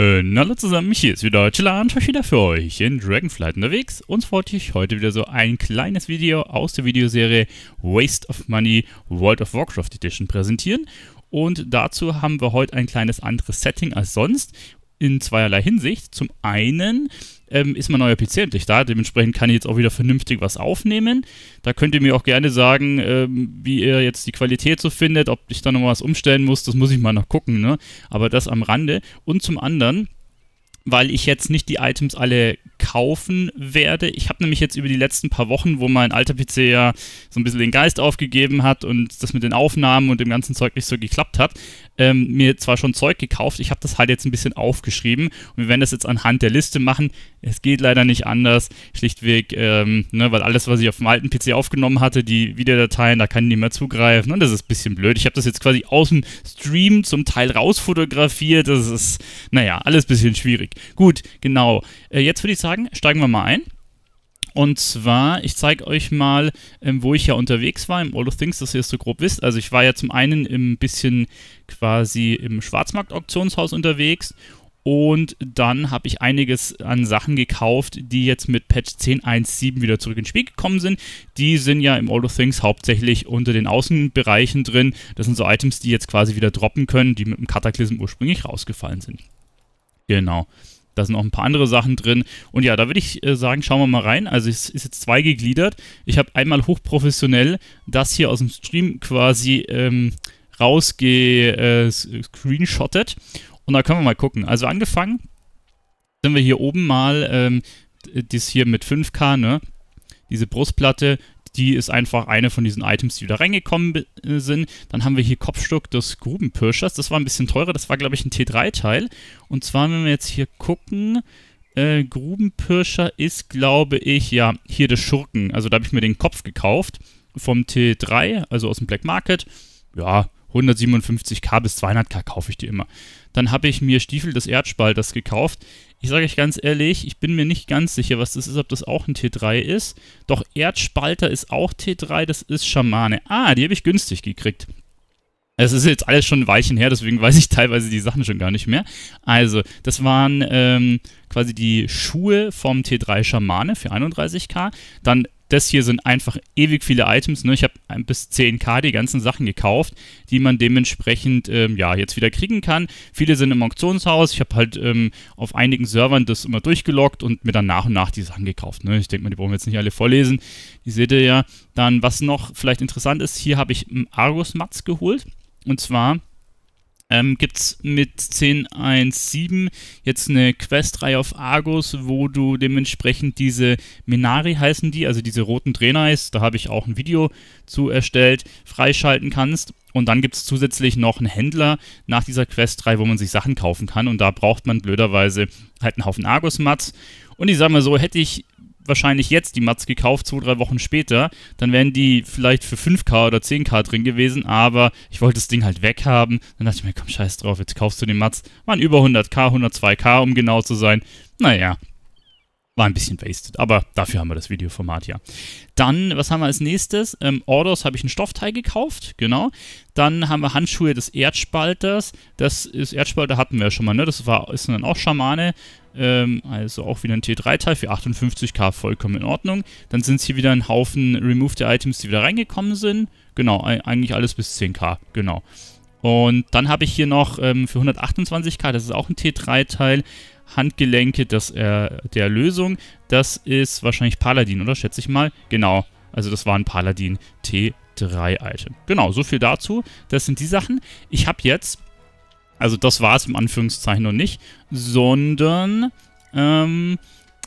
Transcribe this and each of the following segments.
Äh, hallo zusammen, mich hier ist wieder Chillan ich wieder für euch in Dragonflight unterwegs. Uns wollte ich heute wieder so ein kleines Video aus der Videoserie Waste of Money World of Warcraft Edition präsentieren. Und dazu haben wir heute ein kleines anderes Setting als sonst in zweierlei Hinsicht. Zum einen ähm, ist mein neuer PC endlich da, dementsprechend kann ich jetzt auch wieder vernünftig was aufnehmen. Da könnt ihr mir auch gerne sagen, ähm, wie ihr jetzt die Qualität so findet, ob ich da noch was umstellen muss, das muss ich mal noch gucken, ne? aber das am Rande. Und zum anderen weil ich jetzt nicht die Items alle kaufen werde. Ich habe nämlich jetzt über die letzten paar Wochen, wo mein alter PC ja so ein bisschen den Geist aufgegeben hat und das mit den Aufnahmen und dem ganzen Zeug nicht so geklappt hat, ähm, mir zwar schon Zeug gekauft, ich habe das halt jetzt ein bisschen aufgeschrieben und wir werden das jetzt anhand der Liste machen. Es geht leider nicht anders, schlichtweg, ähm, ne, weil alles, was ich auf dem alten PC aufgenommen hatte, die Videodateien, da kann ich nicht mehr zugreifen und das ist ein bisschen blöd. Ich habe das jetzt quasi aus dem Stream zum Teil rausfotografiert, das ist, naja, alles ein bisschen schwierig. Gut, genau. Äh, jetzt würde ich sagen, sagen, steigen wir mal ein. Und zwar, ich zeige euch mal, ähm, wo ich ja unterwegs war im All of Things, dass ihr es so grob wisst. Also ich war ja zum einen ein bisschen quasi im Schwarzmarkt-Auktionshaus unterwegs und dann habe ich einiges an Sachen gekauft, die jetzt mit Patch 10.1.7 wieder zurück ins Spiel gekommen sind. Die sind ja im All of Things hauptsächlich unter den Außenbereichen drin. Das sind so Items, die jetzt quasi wieder droppen können, die mit dem Kataklysm ursprünglich rausgefallen sind. Genau. Da sind auch ein paar andere Sachen drin. Und ja, da würde ich äh, sagen, schauen wir mal rein. Also es ist jetzt zweigegliedert. Ich habe einmal hochprofessionell das hier aus dem Stream quasi ähm, rausgescreenshottet. Äh, Und da können wir mal gucken. Also angefangen sind wir hier oben mal, ähm, das hier mit 5K, ne? Diese Brustplatte, die ist einfach eine von diesen Items, die wieder reingekommen äh, sind. Dann haben wir hier Kopfstück des Grubenpirschers. Das war ein bisschen teurer. Das war, glaube ich, ein T3-Teil. Und zwar, wenn wir jetzt hier gucken, äh, Grubenpirscher ist, glaube ich, ja, hier der Schurken. Also da habe ich mir den Kopf gekauft vom T3, also aus dem Black Market. Ja, 157k bis 200k kaufe ich die immer. Dann habe ich mir Stiefel des Erdspalters gekauft ich sage euch ganz ehrlich, ich bin mir nicht ganz sicher, was das ist, ob das auch ein T3 ist. Doch Erdspalter ist auch T3, das ist Schamane. Ah, die habe ich günstig gekriegt. Es ist jetzt alles schon ein Weilchen her, deswegen weiß ich teilweise die Sachen schon gar nicht mehr. Also, das waren ähm, quasi die Schuhe vom T3 Schamane für 31k. Dann das hier sind einfach ewig viele Items. Ne? Ich habe bis 10k die ganzen Sachen gekauft, die man dementsprechend ähm, ja, jetzt wieder kriegen kann. Viele sind im Auktionshaus. Ich habe halt ähm, auf einigen Servern das immer durchgeloggt und mir dann nach und nach die Sachen gekauft. Ne? Ich denke mal, die brauchen wir jetzt nicht alle vorlesen. Die seht ihr ja. Dann, was noch vielleicht interessant ist, hier habe ich Argus-Mats geholt. Und zwar ähm, gibt es mit 10.1.7 jetzt eine Questreihe auf Argus, wo du dementsprechend diese Minari heißen die, also diese roten Trainer, da habe ich auch ein Video zu erstellt, freischalten kannst. Und dann gibt es zusätzlich noch einen Händler nach dieser Questreihe, wo man sich Sachen kaufen kann. Und da braucht man blöderweise halt einen Haufen Argus-Mats. Und ich sage mal so, hätte ich wahrscheinlich jetzt die Mats gekauft, zwei, drei Wochen später, dann wären die vielleicht für 5K oder 10K drin gewesen, aber ich wollte das Ding halt weghaben. Dann dachte ich mir, komm, scheiß drauf, jetzt kaufst du den Mats. Waren über 100K, 102K, um genau zu sein. Naja, war ein bisschen wasted, aber dafür haben wir das Videoformat ja. Dann, was haben wir als nächstes? Ähm, Orders habe ich einen Stoffteil gekauft, genau. Dann haben wir Handschuhe des Erdspalters. Das ist Erdspalter hatten wir ja schon mal, ne? Das war, ist dann auch Schamane. Ähm, also auch wieder ein T3-Teil für 58k, vollkommen in Ordnung. Dann sind es hier wieder ein Haufen removed Items, die wieder reingekommen sind. Genau, eigentlich alles bis 10k, genau. Und dann habe ich hier noch ähm, für 128k, das ist auch ein T3-Teil, Handgelenke das, äh, der Lösung. Das ist wahrscheinlich Paladin, oder? Schätze ich mal. Genau. Also das war ein Paladin T3-Item. Genau, so viel dazu. Das sind die Sachen. Ich habe jetzt, also das war es im Anführungszeichen noch nicht, sondern ähm,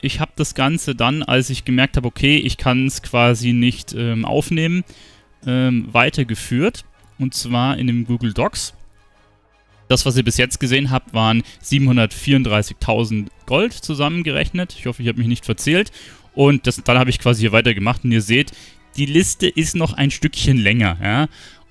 ich habe das Ganze dann, als ich gemerkt habe, okay, ich kann es quasi nicht ähm, aufnehmen, ähm, weitergeführt. Und zwar in dem Google Docs. Das, was ihr bis jetzt gesehen habt, waren 734.000 Gold zusammengerechnet. Ich hoffe, ich habe mich nicht verzählt. Und das, dann habe ich quasi hier weitergemacht und ihr seht, die Liste ist noch ein Stückchen länger. Ja?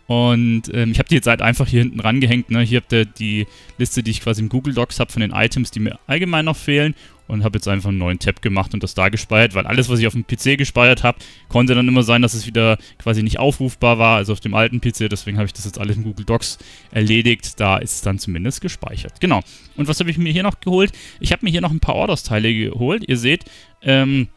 Und ähm, ich habe die jetzt halt einfach hier hinten rangehängt. Ne? Hier habt ihr die Liste, die ich quasi im Google Docs habe von den Items, die mir allgemein noch fehlen. Und habe jetzt einfach einen neuen Tab gemacht und das da gespeichert, weil alles, was ich auf dem PC gespeichert habe, konnte dann immer sein, dass es wieder quasi nicht aufrufbar war, also auf dem alten PC. Deswegen habe ich das jetzt alles im Google Docs erledigt. Da ist es dann zumindest gespeichert. Genau. Und was habe ich mir hier noch geholt? Ich habe mir hier noch ein paar Orders-Teile geholt. Ihr seht, ähm,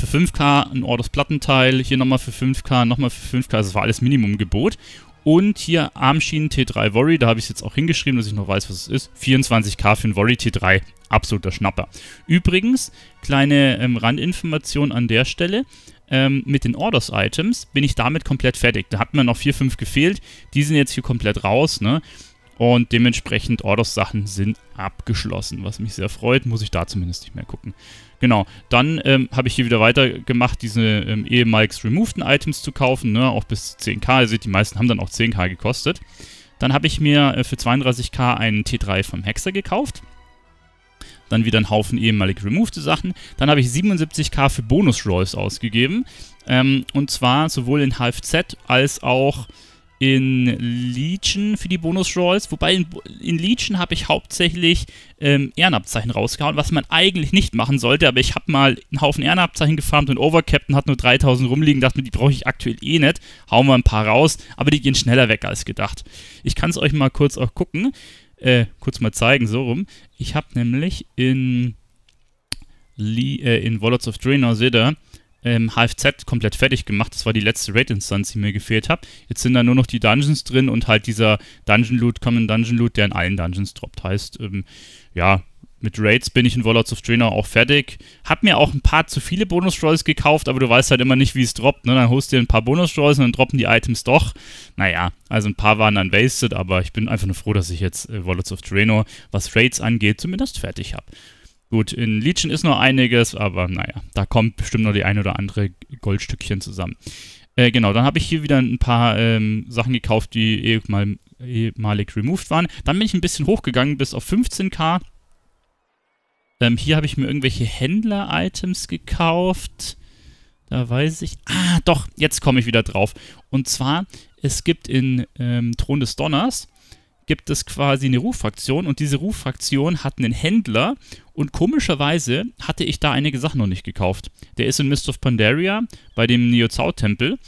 für 5K ein Ordos Plattenteil, hier nochmal für 5K, nochmal für 5K, also das war alles Minimumgebot. Und hier Armschienen T3 Worry, da habe ich es jetzt auch hingeschrieben, dass ich noch weiß, was es ist. 24k für ein Worry T3, absoluter Schnapper. Übrigens, kleine ähm, Randinformation an der Stelle. Ähm, mit den Orders-Items bin ich damit komplett fertig. Da hat mir noch 4, 5 gefehlt. Die sind jetzt hier komplett raus. Ne? Und dementsprechend Orders-Sachen sind abgeschlossen, was mich sehr freut. Muss ich da zumindest nicht mehr gucken. Genau, dann ähm, habe ich hier wieder weitergemacht, diese ähm, ehemals removeden Items zu kaufen, ne? auch bis 10k. Ihr seht, die meisten haben dann auch 10k gekostet. Dann habe ich mir äh, für 32k einen T3 vom Hexer gekauft. Dann wieder einen Haufen ehemalig removede Sachen. Dann habe ich 77k für Bonus-Rolls ausgegeben. Ähm, und zwar sowohl in Half-Z als auch in Legion für die Bonus-Rolls. Wobei in, in Legion habe ich hauptsächlich ähm, Ehrenabzeichen rausgehauen, was man eigentlich nicht machen sollte. Aber ich habe mal einen Haufen Ehrenabzeichen gefarmt und Overcaptain hat nur 3000 rumliegen. Dachte mir, die brauche ich aktuell eh nicht. Hauen wir ein paar raus. Aber die gehen schneller weg als gedacht. Ich kann es euch mal kurz auch gucken. Äh, kurz mal zeigen, so rum. Ich habe nämlich in, Le äh, in Wallets of Draenor seht ihr, ähm, HFZ komplett fertig gemacht. Das war die letzte Raid-Instanz, die mir gefehlt hat. Jetzt sind da nur noch die Dungeons drin und halt dieser Dungeon-Loot, Common Dungeon-Loot, der in allen Dungeons droppt. Heißt, ähm, ja, mit Raids bin ich in Warlords of Draenor auch fertig. Hab mir auch ein paar zu viele Bonus-Rolls gekauft, aber du weißt halt immer nicht, wie es droppt. Ne? Dann holst du dir ein paar Bonus-Rolls und dann droppen die Items doch. Naja, also ein paar waren dann wasted, aber ich bin einfach nur froh, dass ich jetzt äh, Warlords of Draenor, was Raids angeht, zumindest fertig habe. Gut, in Legion ist noch einiges, aber naja, da kommt bestimmt noch die ein oder andere Goldstückchen zusammen. Äh, genau, dann habe ich hier wieder ein paar ähm, Sachen gekauft, die eh mal, ehemalig removed waren. Dann bin ich ein bisschen hochgegangen bis auf 15k. Ähm, hier habe ich mir irgendwelche Händler-Items gekauft. Da weiß ich. Ah, doch, jetzt komme ich wieder drauf. Und zwar, es gibt in ähm, Thron des Donners gibt es quasi eine Ruffraktion und diese Ruffraktion hat einen Händler und komischerweise hatte ich da einige Sachen noch nicht gekauft. Der ist in Mist of Pandaria bei dem Neozau-Tempel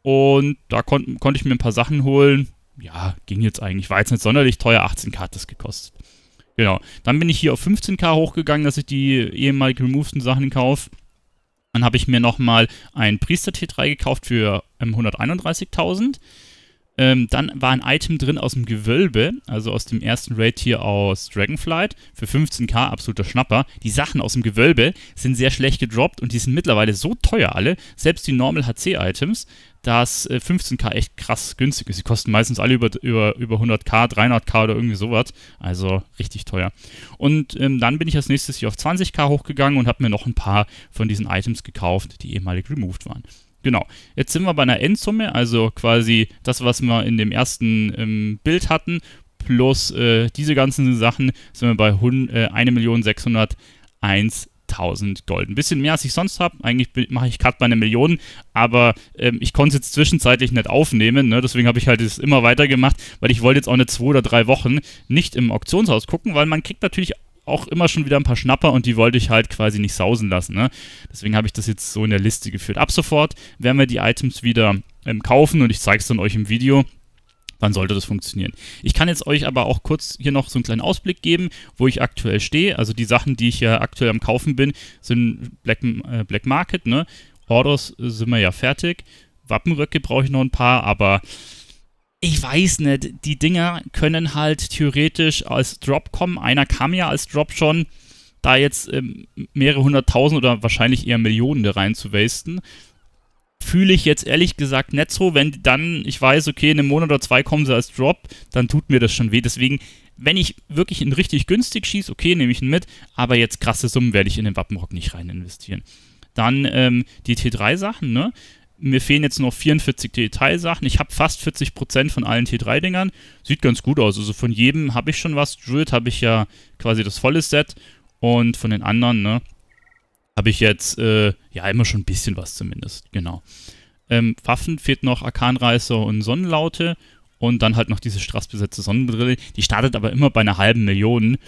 und da kon konnte ich mir ein paar Sachen holen. Ja, ging jetzt eigentlich, war jetzt nicht sonderlich teuer, 18k hat das gekostet. Genau, dann bin ich hier auf 15k hochgegangen, dass ich die ehemalig removeden Sachen kaufe. Dann habe ich mir nochmal ein Priester T3 gekauft für 131.000. Ähm, ähm, dann war ein Item drin aus dem Gewölbe, also aus dem ersten Raid tier aus Dragonflight, für 15k absoluter Schnapper. Die Sachen aus dem Gewölbe sind sehr schlecht gedroppt und die sind mittlerweile so teuer alle, selbst die Normal HC-Items, dass äh, 15k echt krass günstig ist. Die kosten meistens alle über, über, über 100k, 300k oder irgendwie sowas. Also richtig teuer. Und ähm, dann bin ich als nächstes hier auf 20k hochgegangen und habe mir noch ein paar von diesen Items gekauft, die ehemalig removed waren. Genau. Jetzt sind wir bei einer Endsumme, also quasi das, was wir in dem ersten ähm, Bild hatten, plus äh, diese ganzen Sachen, sind wir bei äh, 1.601.000 Gold. Ein bisschen mehr, als ich sonst habe. Eigentlich mache ich gerade bei einer Million, aber ähm, ich konnte es jetzt zwischenzeitlich nicht aufnehmen. Ne? Deswegen habe ich halt das immer gemacht, weil ich wollte jetzt auch eine zwei oder drei Wochen nicht im Auktionshaus gucken, weil man kriegt natürlich auch immer schon wieder ein paar Schnapper und die wollte ich halt quasi nicht sausen lassen. Ne? Deswegen habe ich das jetzt so in der Liste geführt. Ab sofort werden wir die Items wieder ähm, kaufen und ich zeige es dann euch im Video. Dann sollte das funktionieren. Ich kann jetzt euch aber auch kurz hier noch so einen kleinen Ausblick geben, wo ich aktuell stehe. Also die Sachen, die ich ja aktuell am Kaufen bin, sind Black, äh, Black Market, ne? Ordos äh, sind wir ja fertig. Wappenröcke brauche ich noch ein paar, aber ich weiß nicht, die Dinger können halt theoretisch als Drop kommen. Einer kam ja als Drop schon. Da jetzt ähm, mehrere hunderttausend oder wahrscheinlich eher Millionen da rein zu wasten, fühle ich jetzt ehrlich gesagt nicht so. Wenn dann ich weiß, okay, in einem Monat oder zwei kommen sie als Drop, dann tut mir das schon weh. Deswegen, wenn ich wirklich in richtig günstig schieße, okay, nehme ich ihn mit. Aber jetzt krasse Summen werde ich in den Wappenrock nicht rein investieren. Dann ähm, die T3-Sachen, ne? mir fehlen jetzt noch 44 Detailsachen. Ich habe fast 40% von allen T3-Dingern. Sieht ganz gut aus. Also von jedem habe ich schon was. Druid habe ich ja quasi das volle Set. Und von den anderen, ne, habe ich jetzt, äh, ja, immer schon ein bisschen was zumindest. Genau. Ähm, Waffen fehlt noch Arkanreißer und Sonnenlaute. Und dann halt noch diese strassbesetzte Sonnenbrille. Die startet aber immer bei einer halben Million.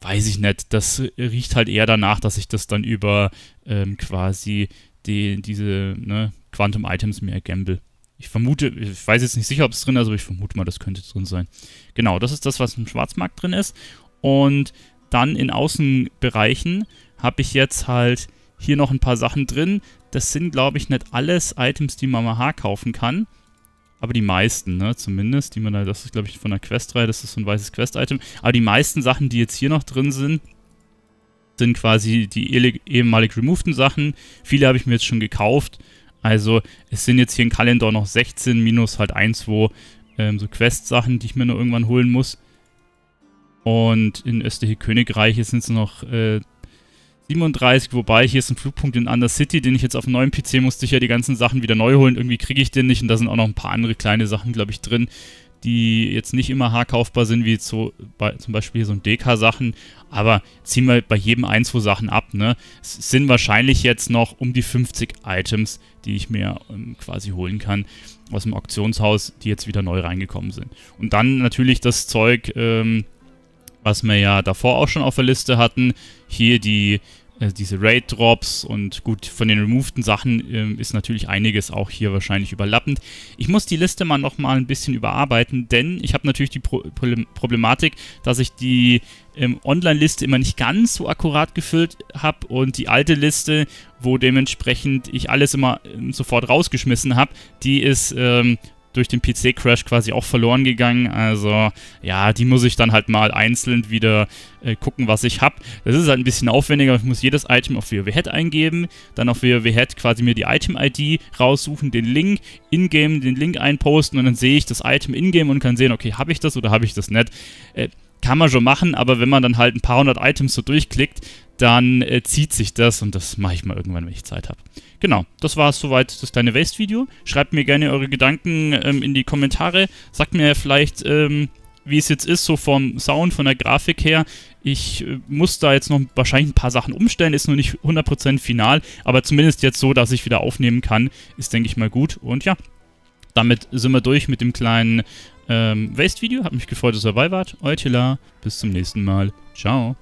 Weiß ich nicht. Das riecht halt eher danach, dass ich das dann über ähm, quasi die, diese, ne, Quantum Items mehr Gamble. Ich vermute, ich weiß jetzt nicht sicher, ob es drin ist, aber ich vermute mal, das könnte drin sein. Genau, das ist das, was im Schwarzmarkt drin ist. Und dann in Außenbereichen habe ich jetzt halt hier noch ein paar Sachen drin. Das sind, glaube ich, nicht alles Items, die man mal kaufen kann. Aber die meisten, ne, zumindest, die man da, das ist, glaube ich, von der Questreihe, das ist so ein weißes Quest-Item. Aber die meisten Sachen, die jetzt hier noch drin sind, sind quasi die ehemalig removeden Sachen. Viele habe ich mir jetzt schon gekauft also es sind jetzt hier im Kalender noch 16 minus halt 1, zwei ähm, so Quest-Sachen, die ich mir noch irgendwann holen muss. Und in östliche Königreiche sind es noch äh, 37, wobei hier ist ein Flugpunkt in Undercity, den ich jetzt auf dem neuen PC musste ich ja die ganzen Sachen wieder neu holen. Irgendwie kriege ich den nicht und da sind auch noch ein paar andere kleine Sachen, glaube ich, drin, die jetzt nicht immer haarkaufbar sind, wie zu, bei, zum Beispiel so ein DK-Sachen, aber ziehen wir bei jedem ein, zwei Sachen ab. Ne? Es sind wahrscheinlich jetzt noch um die 50 Items, die ich mir ähm, quasi holen kann aus dem Auktionshaus, die jetzt wieder neu reingekommen sind. Und dann natürlich das Zeug, ähm, was wir ja davor auch schon auf der Liste hatten, hier die äh, diese Raid-Drops und gut, von den removeden Sachen äh, ist natürlich einiges auch hier wahrscheinlich überlappend. Ich muss die Liste mal nochmal ein bisschen überarbeiten, denn ich habe natürlich die Pro Problematik, dass ich die ähm, Online-Liste immer nicht ganz so akkurat gefüllt habe und die alte Liste, wo dementsprechend ich alles immer ähm, sofort rausgeschmissen habe, die ist ähm, durch den PC-Crash quasi auch verloren gegangen. Also ja, die muss ich dann halt mal einzeln wieder äh, gucken, was ich habe. Das ist halt ein bisschen aufwendiger. Ich muss jedes Item auf WoW-Head eingeben, dann auf WoW-Head quasi mir die Item-ID raussuchen, den Link, ingame, den Link einposten und dann sehe ich das Item ingame und kann sehen, okay, habe ich das oder habe ich das nicht. Äh, kann man schon machen, aber wenn man dann halt ein paar hundert Items so durchklickt, dann äh, zieht sich das und das mache ich mal irgendwann, wenn ich Zeit habe. Genau, das war es soweit, das kleine Waste-Video. Schreibt mir gerne eure Gedanken ähm, in die Kommentare. Sagt mir vielleicht, ähm, wie es jetzt ist, so vom Sound, von der Grafik her. Ich äh, muss da jetzt noch wahrscheinlich ein paar Sachen umstellen, ist noch nicht 100% final, aber zumindest jetzt so, dass ich wieder aufnehmen kann, ist, denke ich mal, gut. Und ja, damit sind wir durch mit dem kleinen ähm, Waste-Video, hat mich gefreut, dass ihr dabei wart. Euer Tila, bis zum nächsten Mal. Ciao.